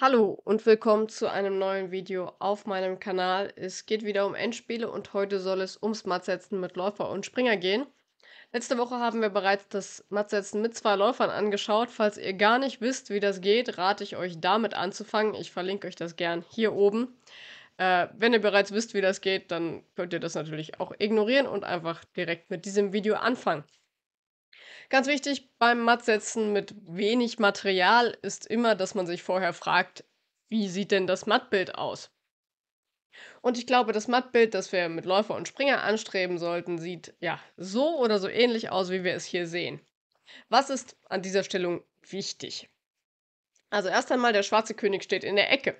Hallo und willkommen zu einem neuen Video auf meinem Kanal. Es geht wieder um Endspiele und heute soll es ums Mattsetzen mit Läufer und Springer gehen. Letzte Woche haben wir bereits das Mattsetzen mit zwei Läufern angeschaut. Falls ihr gar nicht wisst, wie das geht, rate ich euch damit anzufangen. Ich verlinke euch das gern hier oben. Äh, wenn ihr bereits wisst, wie das geht, dann könnt ihr das natürlich auch ignorieren und einfach direkt mit diesem Video anfangen. Ganz wichtig beim Mattsetzen mit wenig Material ist immer, dass man sich vorher fragt, wie sieht denn das Mattbild aus? Und ich glaube, das Mattbild, das wir mit Läufer und Springer anstreben sollten, sieht ja so oder so ähnlich aus, wie wir es hier sehen. Was ist an dieser Stellung wichtig? Also erst einmal, der schwarze König steht in der Ecke.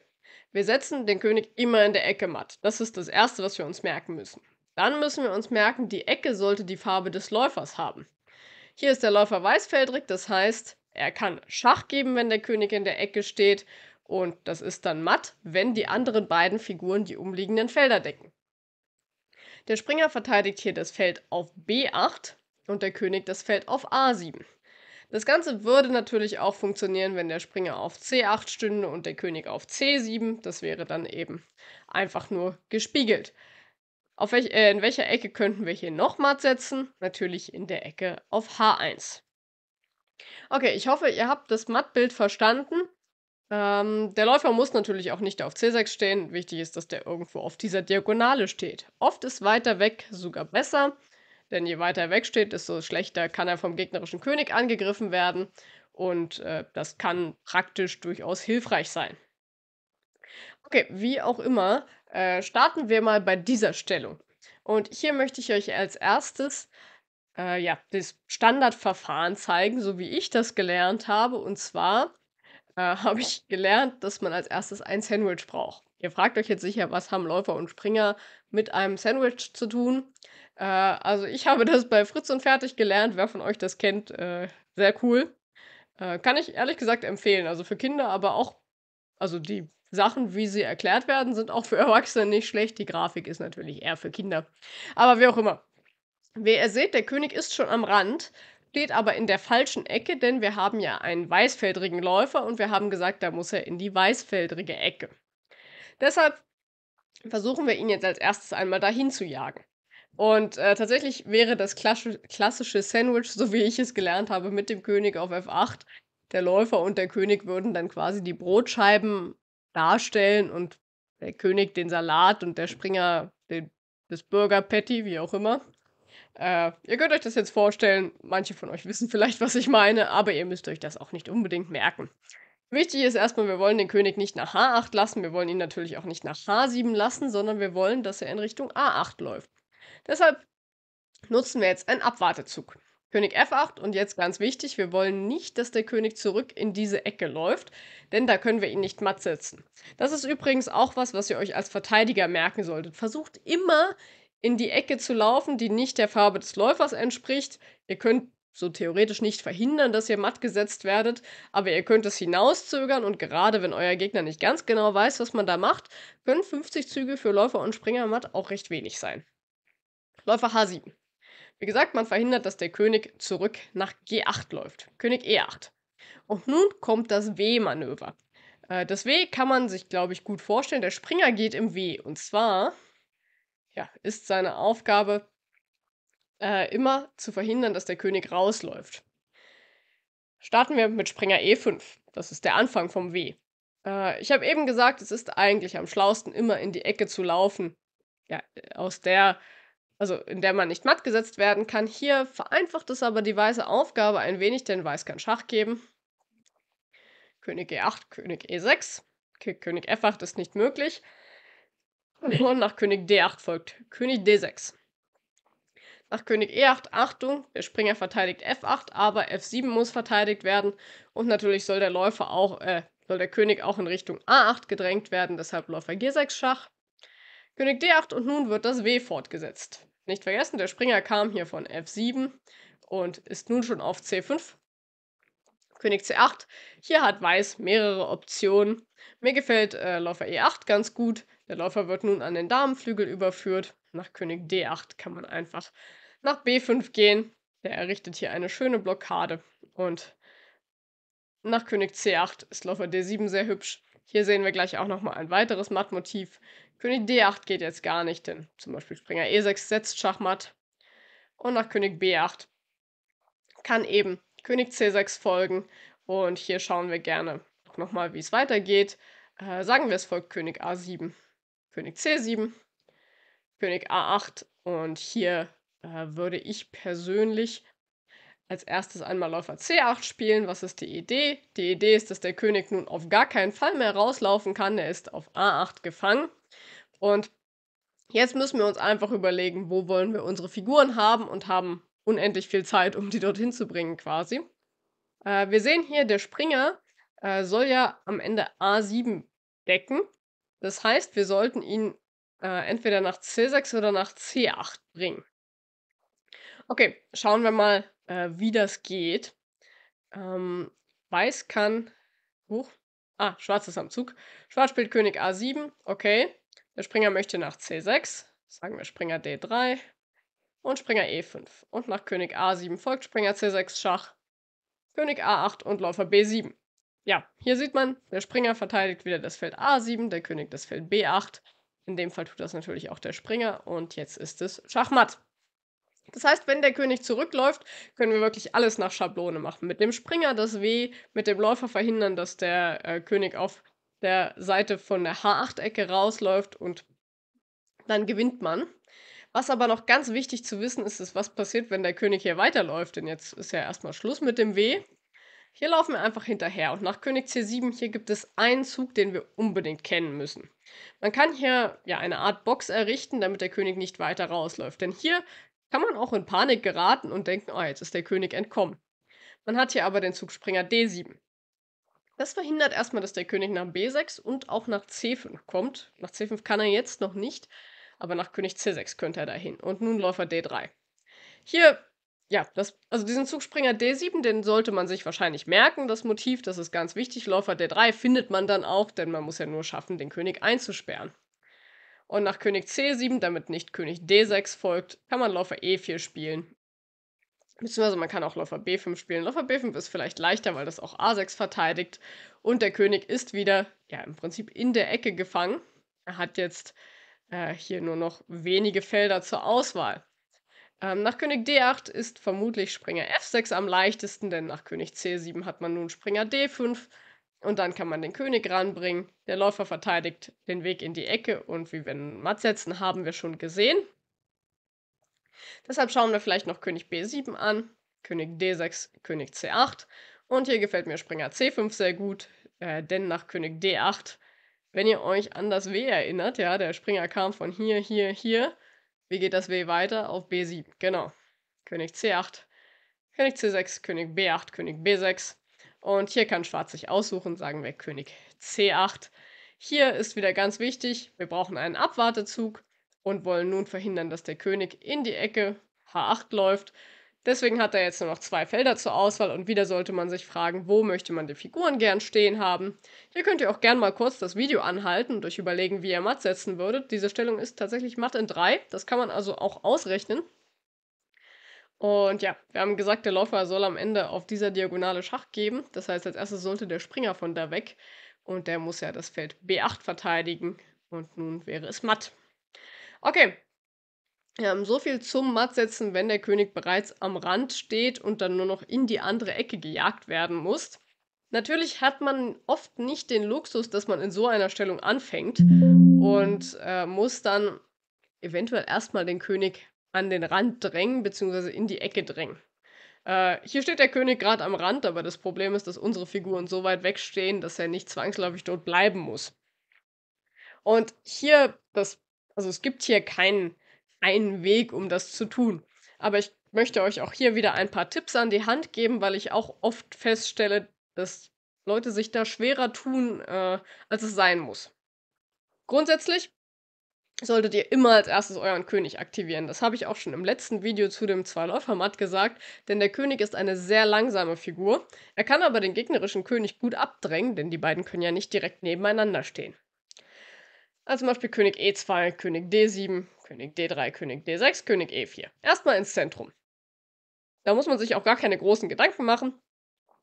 Wir setzen den König immer in der Ecke matt. Das ist das Erste, was wir uns merken müssen. Dann müssen wir uns merken, die Ecke sollte die Farbe des Läufers haben. Hier ist der Läufer weißfeldrig, das heißt, er kann Schach geben, wenn der König in der Ecke steht. Und das ist dann matt, wenn die anderen beiden Figuren die umliegenden Felder decken. Der Springer verteidigt hier das Feld auf B8 und der König das Feld auf A7. Das Ganze würde natürlich auch funktionieren, wenn der Springer auf C8 stünde und der König auf C7. Das wäre dann eben einfach nur gespiegelt. Auf welch, äh, in welcher Ecke könnten wir hier nochmal setzen? Natürlich in der Ecke auf H1. Okay, ich hoffe, ihr habt das Mattbild verstanden. Ähm, der Läufer muss natürlich auch nicht auf C6 stehen. Wichtig ist, dass der irgendwo auf dieser Diagonale steht. Oft ist weiter weg sogar besser, denn je weiter er weg steht, desto schlechter kann er vom gegnerischen König angegriffen werden. Und äh, das kann praktisch durchaus hilfreich sein. Okay, wie auch immer, äh, starten wir mal bei dieser Stellung. Und hier möchte ich euch als erstes äh, ja, das Standardverfahren zeigen, so wie ich das gelernt habe. Und zwar äh, habe ich gelernt, dass man als erstes ein Sandwich braucht. Ihr fragt euch jetzt sicher, was haben Läufer und Springer mit einem Sandwich zu tun? Äh, also ich habe das bei Fritz und Fertig gelernt. Wer von euch das kennt, äh, sehr cool. Äh, kann ich ehrlich gesagt empfehlen. Also für Kinder, aber auch also die Sachen, wie sie erklärt werden, sind auch für Erwachsene nicht schlecht. Die Grafik ist natürlich eher für Kinder. Aber wie auch immer. Wie ihr seht, der König ist schon am Rand, steht aber in der falschen Ecke, denn wir haben ja einen weißfeldrigen Läufer und wir haben gesagt, da muss er in die weißfeldrige Ecke. Deshalb versuchen wir ihn jetzt als erstes einmal dahin zu jagen. Und äh, tatsächlich wäre das klassische Sandwich, so wie ich es gelernt habe, mit dem König auf F8. Der Läufer und der König würden dann quasi die Brotscheiben darstellen und der König den Salat und der Springer den, das Burger Patty, wie auch immer. Äh, ihr könnt euch das jetzt vorstellen, manche von euch wissen vielleicht, was ich meine, aber ihr müsst euch das auch nicht unbedingt merken. Wichtig ist erstmal, wir wollen den König nicht nach H8 lassen, wir wollen ihn natürlich auch nicht nach H7 lassen, sondern wir wollen, dass er in Richtung A8 läuft. Deshalb nutzen wir jetzt einen Abwartezug. König F8 und jetzt ganz wichtig, wir wollen nicht, dass der König zurück in diese Ecke läuft, denn da können wir ihn nicht matt setzen. Das ist übrigens auch was, was ihr euch als Verteidiger merken solltet. Versucht immer in die Ecke zu laufen, die nicht der Farbe des Läufers entspricht. Ihr könnt so theoretisch nicht verhindern, dass ihr matt gesetzt werdet, aber ihr könnt es hinauszögern und gerade wenn euer Gegner nicht ganz genau weiß, was man da macht, können 50 Züge für Läufer und Springer matt auch recht wenig sein. Läufer H7. Wie gesagt, man verhindert, dass der König zurück nach G8 läuft. König E8. Und nun kommt das W-Manöver. Äh, das W kann man sich, glaube ich, gut vorstellen. Der Springer geht im W. Und zwar ja, ist seine Aufgabe, äh, immer zu verhindern, dass der König rausläuft. Starten wir mit Springer E5. Das ist der Anfang vom W. Äh, ich habe eben gesagt, es ist eigentlich am schlausten, immer in die Ecke zu laufen, ja, äh, aus der also in der man nicht matt gesetzt werden kann. Hier vereinfacht es aber die weiße Aufgabe ein wenig, denn Weiß kann Schach geben. König E8, König E6, König F8 ist nicht möglich. Und nach König D8 folgt König D6. Nach König E8, Achtung, der Springer verteidigt F8, aber F7 muss verteidigt werden. Und natürlich soll der Läufer auch, äh, soll der König auch in Richtung A8 gedrängt werden, deshalb Läufer G6 Schach. König D8 und nun wird das W fortgesetzt. Nicht vergessen, der Springer kam hier von F7 und ist nun schon auf C5. König C8. Hier hat Weiß mehrere Optionen. Mir gefällt äh, Läufer E8 ganz gut. Der Läufer wird nun an den Damenflügel überführt. Nach König D8 kann man einfach nach B5 gehen. Der errichtet hier eine schöne Blockade. Und nach König C8 ist Läufer D7 sehr hübsch. Hier sehen wir gleich auch nochmal ein weiteres Mattmotiv. König D8 geht jetzt gar nicht, denn zum Beispiel Springer E6 setzt Schachmatt. Und nach König B8 kann eben König C6 folgen. Und hier schauen wir gerne nochmal, wie es weitergeht. Äh, sagen wir, es folgt König A7, König C7, König A8. Und hier äh, würde ich persönlich als erstes einmal Läufer C8 spielen. Was ist die Idee? Die Idee ist, dass der König nun auf gar keinen Fall mehr rauslaufen kann. Er ist auf A8 gefangen. Und jetzt müssen wir uns einfach überlegen, wo wollen wir unsere Figuren haben und haben unendlich viel Zeit, um die dorthin zu bringen quasi. Äh, wir sehen hier, der Springer äh, soll ja am Ende A7 decken. Das heißt, wir sollten ihn äh, entweder nach C6 oder nach C8 bringen. Okay, schauen wir mal, äh, wie das geht. Ähm, Weiß kann hoch. Ah, Schwarz ist am Zug. Schwarz spielt König A7. Okay. Der Springer möchte nach C6. Sagen wir Springer D3. Und Springer E5. Und nach König A7 folgt Springer C6 Schach. König A8 und Läufer B7. Ja, hier sieht man, der Springer verteidigt wieder das Feld A7, der König das Feld B8. In dem Fall tut das natürlich auch der Springer und jetzt ist es Schachmatt. Das heißt, wenn der König zurückläuft, können wir wirklich alles nach Schablone machen. Mit dem Springer das W, mit dem Läufer verhindern, dass der äh, König auf der Seite von der H8-Ecke rausläuft und dann gewinnt man. Was aber noch ganz wichtig zu wissen ist, ist, was passiert, wenn der König hier weiterläuft. Denn jetzt ist ja erstmal Schluss mit dem W. Hier laufen wir einfach hinterher. Und nach König C7 hier gibt es einen Zug, den wir unbedingt kennen müssen. Man kann hier ja eine Art Box errichten, damit der König nicht weiter rausläuft. Denn hier kann man auch in Panik geraten und denken, ah, jetzt ist der König entkommen. Man hat hier aber den Zugspringer D7. Das verhindert erstmal, dass der König nach B6 und auch nach C5 kommt. Nach C5 kann er jetzt noch nicht, aber nach König C6 könnte er dahin. Und nun Läufer D3. Hier, ja, das, also diesen Zugspringer D7, den sollte man sich wahrscheinlich merken, das Motiv, das ist ganz wichtig. Läufer D3 findet man dann auch, denn man muss ja nur schaffen, den König einzusperren. Und nach König C7, damit nicht König D6 folgt, kann man Läufer E4 spielen. Beziehungsweise man kann auch Läufer B5 spielen. Läufer B5 ist vielleicht leichter, weil das auch A6 verteidigt. Und der König ist wieder, ja, im Prinzip in der Ecke gefangen. Er hat jetzt äh, hier nur noch wenige Felder zur Auswahl. Ähm, nach König D8 ist vermutlich Springer F6 am leichtesten, denn nach König C7 hat man nun Springer D5. Und dann kann man den König ranbringen. Der Läufer verteidigt den Weg in die Ecke und wie wir einen Matt setzen, haben wir schon gesehen. Deshalb schauen wir vielleicht noch König B7 an, König D6, König C8. Und hier gefällt mir Springer C5 sehr gut, äh, denn nach König D8, wenn ihr euch an das W erinnert, ja, der Springer kam von hier, hier, hier. Wie geht das W weiter? Auf B7, genau. König C8, König C6, König B8, König B6. Und hier kann Schwarz sich aussuchen, sagen wir König C8. Hier ist wieder ganz wichtig, wir brauchen einen Abwartezug und wollen nun verhindern, dass der König in die Ecke H8 läuft. Deswegen hat er jetzt nur noch zwei Felder zur Auswahl und wieder sollte man sich fragen, wo möchte man die Figuren gern stehen haben. Hier könnt ihr auch gern mal kurz das Video anhalten und euch überlegen, wie ihr matt setzen würdet. Diese Stellung ist tatsächlich matt in 3, das kann man also auch ausrechnen. Und ja, wir haben gesagt, der Läufer soll am Ende auf dieser Diagonale Schach geben. Das heißt, als erstes sollte der Springer von da weg. Und der muss ja das Feld B8 verteidigen. Und nun wäre es matt. Okay. Ähm, so viel zum Mattsetzen, wenn der König bereits am Rand steht und dann nur noch in die andere Ecke gejagt werden muss. Natürlich hat man oft nicht den Luxus, dass man in so einer Stellung anfängt und äh, muss dann eventuell erstmal den König an den Rand drängen, beziehungsweise in die Ecke drängen. Äh, hier steht der König gerade am Rand, aber das Problem ist, dass unsere Figuren so weit wegstehen, dass er nicht zwangsläufig dort bleiben muss. Und hier, das, also es gibt hier keinen einen Weg, um das zu tun. Aber ich möchte euch auch hier wieder ein paar Tipps an die Hand geben, weil ich auch oft feststelle, dass Leute sich da schwerer tun, äh, als es sein muss. Grundsätzlich solltet ihr immer als erstes euren König aktivieren. Das habe ich auch schon im letzten Video zu dem Zwei-Läufer-Matt gesagt, denn der König ist eine sehr langsame Figur. Er kann aber den gegnerischen König gut abdrängen, denn die beiden können ja nicht direkt nebeneinander stehen. Also zum Beispiel König E2, König D7, König D3, König D6, König E4. Erstmal ins Zentrum. Da muss man sich auch gar keine großen Gedanken machen.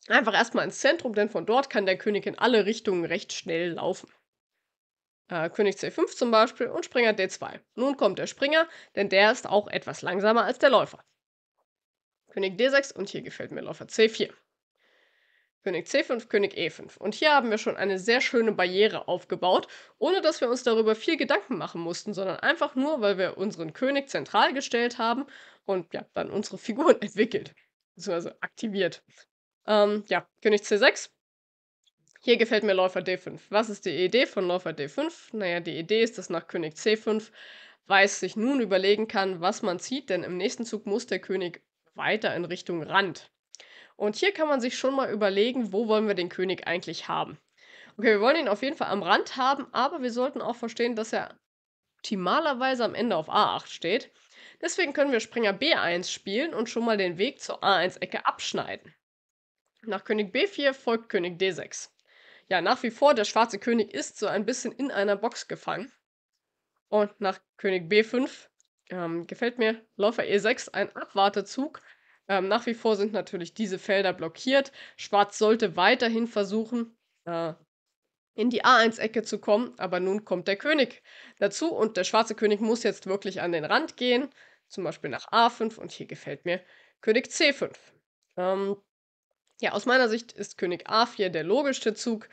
Einfach erstmal ins Zentrum, denn von dort kann der König in alle Richtungen recht schnell laufen äh, König C5 zum Beispiel und Springer D2. Nun kommt der Springer, denn der ist auch etwas langsamer als der Läufer. König D6 und hier gefällt mir Läufer C4. König C5, König E5. Und hier haben wir schon eine sehr schöne Barriere aufgebaut, ohne dass wir uns darüber viel Gedanken machen mussten, sondern einfach nur, weil wir unseren König zentral gestellt haben und ja, dann unsere Figuren entwickelt, beziehungsweise aktiviert. Ähm, ja, König C6, hier gefällt mir Läufer D5. Was ist die Idee von Läufer D5? Naja, die Idee ist, dass nach König C5 Weiß sich nun überlegen kann, was man zieht, denn im nächsten Zug muss der König weiter in Richtung Rand. Und hier kann man sich schon mal überlegen, wo wollen wir den König eigentlich haben. Okay, wir wollen ihn auf jeden Fall am Rand haben, aber wir sollten auch verstehen, dass er optimalerweise am Ende auf A8 steht. Deswegen können wir Springer B1 spielen und schon mal den Weg zur A1-Ecke abschneiden. Nach König B4 folgt König D6 ja, nach wie vor, der schwarze König ist so ein bisschen in einer Box gefangen. Und nach König B5 ähm, gefällt mir Läufer E6 ein Abwartezug. Ähm, nach wie vor sind natürlich diese Felder blockiert. Schwarz sollte weiterhin versuchen, äh, in die A1-Ecke zu kommen, aber nun kommt der König dazu und der schwarze König muss jetzt wirklich an den Rand gehen, zum Beispiel nach A5 und hier gefällt mir König C5. Ähm, ja, aus meiner Sicht ist König A4 der logischste Zug.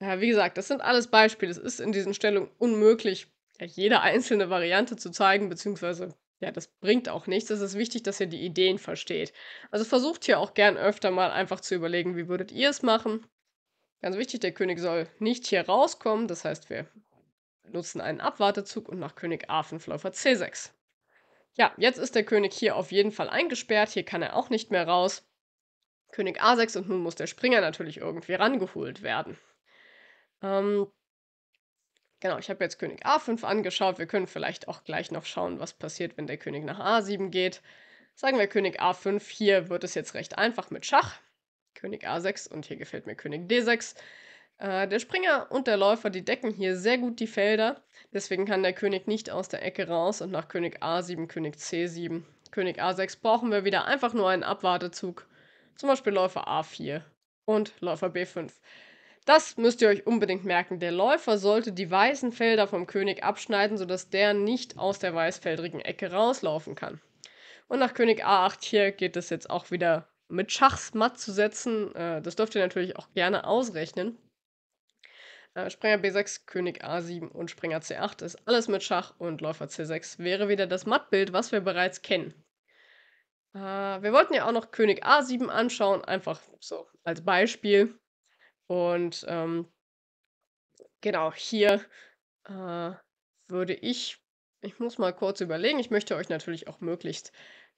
Ja, äh, wie gesagt, das sind alles Beispiele. Es ist in diesen Stellungen unmöglich, ja, jede einzelne Variante zu zeigen, beziehungsweise ja, das bringt auch nichts. Es ist wichtig, dass ihr die Ideen versteht. Also versucht hier auch gern öfter mal einfach zu überlegen, wie würdet ihr es machen. Ganz wichtig, der König soll nicht hier rauskommen. Das heißt, wir nutzen einen Abwartezug und nach König A5 Läufer C6. Ja, jetzt ist der König hier auf jeden Fall eingesperrt. Hier kann er auch nicht mehr raus. König A6 und nun muss der Springer natürlich irgendwie rangeholt werden. Ähm, genau, ich habe jetzt König A5 angeschaut. Wir können vielleicht auch gleich noch schauen, was passiert, wenn der König nach A7 geht. Sagen wir König A5, hier wird es jetzt recht einfach mit Schach. König A6 und hier gefällt mir König D6. Äh, der Springer und der Läufer, die decken hier sehr gut die Felder. Deswegen kann der König nicht aus der Ecke raus und nach König A7, König C7, König A6 brauchen wir wieder einfach nur einen Abwartezug zum Beispiel Läufer A4 und Läufer B5. Das müsst ihr euch unbedingt merken. Der Läufer sollte die weißen Felder vom König abschneiden, sodass der nicht aus der weißfeldrigen Ecke rauslaufen kann. Und nach König A8 hier geht es jetzt auch wieder mit Schachs matt zu setzen. Äh, das dürft ihr natürlich auch gerne ausrechnen. Äh, Springer B6, König A7 und Springer C8 ist alles mit Schach und Läufer C6 wäre wieder das Mattbild, was wir bereits kennen. Ah, wir wollten ja auch noch König A7 anschauen, einfach so als Beispiel. Und ähm, genau hier äh, würde ich, ich muss mal kurz überlegen, ich möchte euch natürlich auch möglichst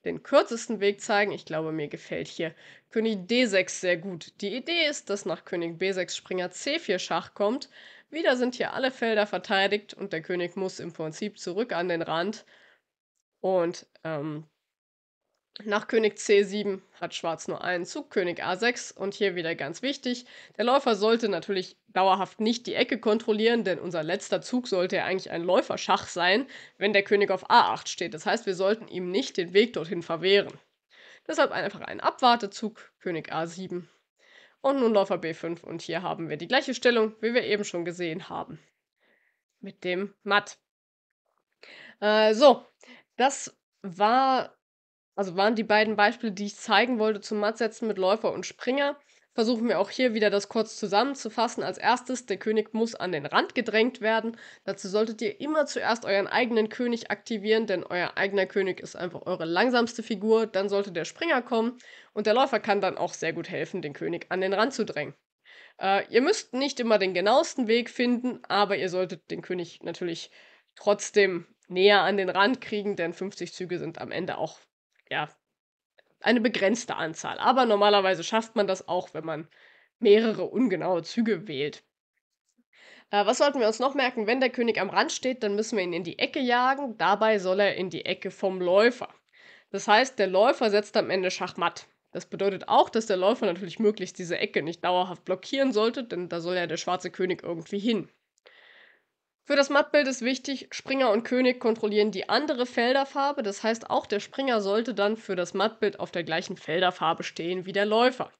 den kürzesten Weg zeigen. Ich glaube, mir gefällt hier König D6 sehr gut. Die Idee ist, dass nach König B6 Springer C4 Schach kommt. Wieder sind hier alle Felder verteidigt und der König muss im Prinzip zurück an den Rand. Und ähm, nach König C7 hat Schwarz nur einen Zug, König A6 und hier wieder ganz wichtig, der Läufer sollte natürlich dauerhaft nicht die Ecke kontrollieren, denn unser letzter Zug sollte ja eigentlich ein Läuferschach sein, wenn der König auf A8 steht. Das heißt, wir sollten ihm nicht den Weg dorthin verwehren. Deshalb einfach ein Abwartezug, König A7 und nun Läufer B5 und hier haben wir die gleiche Stellung, wie wir eben schon gesehen haben. Mit dem Matt. Äh, so, das war also waren die beiden Beispiele, die ich zeigen wollte zum Mattsetzen mit Läufer und Springer. Versuchen wir auch hier wieder das kurz zusammenzufassen. Als erstes, der König muss an den Rand gedrängt werden. Dazu solltet ihr immer zuerst euren eigenen König aktivieren, denn euer eigener König ist einfach eure langsamste Figur. Dann sollte der Springer kommen und der Läufer kann dann auch sehr gut helfen, den König an den Rand zu drängen. Äh, ihr müsst nicht immer den genauesten Weg finden, aber ihr solltet den König natürlich trotzdem näher an den Rand kriegen, denn 50 Züge sind am Ende auch ja, eine begrenzte Anzahl. Aber normalerweise schafft man das auch, wenn man mehrere ungenaue Züge wählt. Äh, was sollten wir uns noch merken? Wenn der König am Rand steht, dann müssen wir ihn in die Ecke jagen. Dabei soll er in die Ecke vom Läufer. Das heißt, der Läufer setzt am Ende Schachmatt. Das bedeutet auch, dass der Läufer natürlich möglichst diese Ecke nicht dauerhaft blockieren sollte, denn da soll ja der schwarze König irgendwie hin. Für das Mattbild ist wichtig, Springer und König kontrollieren die andere Felderfarbe, das heißt auch der Springer sollte dann für das Mattbild auf der gleichen Felderfarbe stehen wie der Läufer.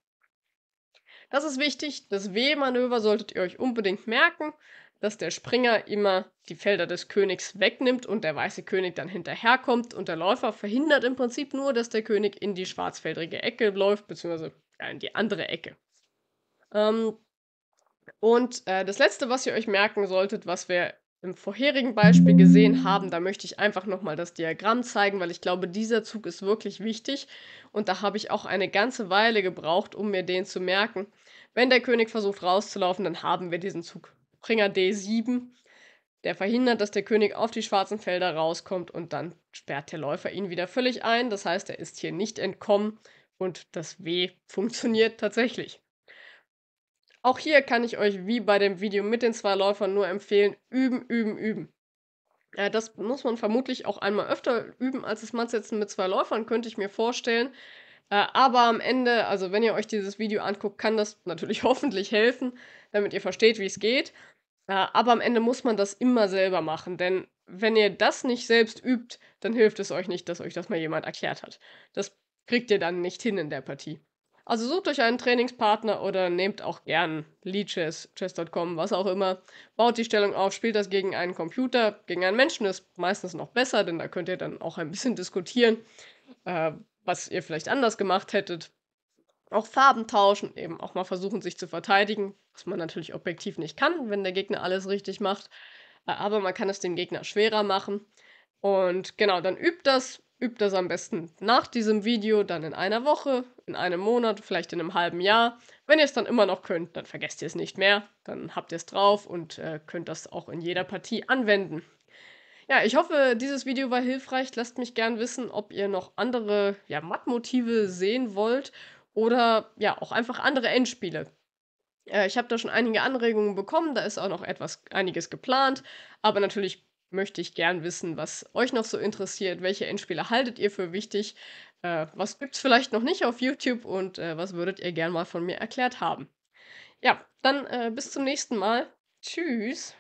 Das ist wichtig, das W-Manöver solltet ihr euch unbedingt merken, dass der Springer immer die Felder des Königs wegnimmt und der weiße König dann hinterherkommt und der Läufer verhindert im Prinzip nur, dass der König in die schwarzfeldrige Ecke läuft, beziehungsweise in die andere Ecke. Ähm, und äh, das Letzte, was ihr euch merken solltet, was wir im vorherigen Beispiel gesehen haben, da möchte ich einfach nochmal das Diagramm zeigen, weil ich glaube, dieser Zug ist wirklich wichtig und da habe ich auch eine ganze Weile gebraucht, um mir den zu merken. Wenn der König versucht rauszulaufen, dann haben wir diesen Zug. Bringer D7, der verhindert, dass der König auf die schwarzen Felder rauskommt und dann sperrt der Läufer ihn wieder völlig ein. Das heißt, er ist hier nicht entkommen und das W funktioniert tatsächlich. Auch hier kann ich euch wie bei dem Video mit den zwei Läufern nur empfehlen, üben, üben, üben. Äh, das muss man vermutlich auch einmal öfter üben als das Mannsetzen mit zwei Läufern, könnte ich mir vorstellen. Äh, aber am Ende, also wenn ihr euch dieses Video anguckt, kann das natürlich hoffentlich helfen, damit ihr versteht, wie es geht. Äh, aber am Ende muss man das immer selber machen, denn wenn ihr das nicht selbst übt, dann hilft es euch nicht, dass euch das mal jemand erklärt hat. Das kriegt ihr dann nicht hin in der Partie. Also sucht euch einen Trainingspartner oder nehmt auch gern Leadchess, chess.com, was auch immer. Baut die Stellung auf, spielt das gegen einen Computer, gegen einen Menschen ist meistens noch besser, denn da könnt ihr dann auch ein bisschen diskutieren, äh, was ihr vielleicht anders gemacht hättet. Auch Farben tauschen, eben auch mal versuchen, sich zu verteidigen, was man natürlich objektiv nicht kann, wenn der Gegner alles richtig macht. Äh, aber man kann es dem Gegner schwerer machen. Und genau, dann übt das, Übt das am besten nach diesem Video, dann in einer Woche, in einem Monat, vielleicht in einem halben Jahr. Wenn ihr es dann immer noch könnt, dann vergesst ihr es nicht mehr. Dann habt ihr es drauf und äh, könnt das auch in jeder Partie anwenden. Ja, ich hoffe, dieses Video war hilfreich. Lasst mich gern wissen, ob ihr noch andere ja, Mattmotive sehen wollt oder ja, auch einfach andere Endspiele. Äh, ich habe da schon einige Anregungen bekommen, da ist auch noch etwas einiges geplant, aber natürlich möchte ich gern wissen, was euch noch so interessiert, welche Endspiele haltet ihr für wichtig, äh, was es vielleicht noch nicht auf YouTube und äh, was würdet ihr gern mal von mir erklärt haben. Ja, dann äh, bis zum nächsten Mal. Tschüss.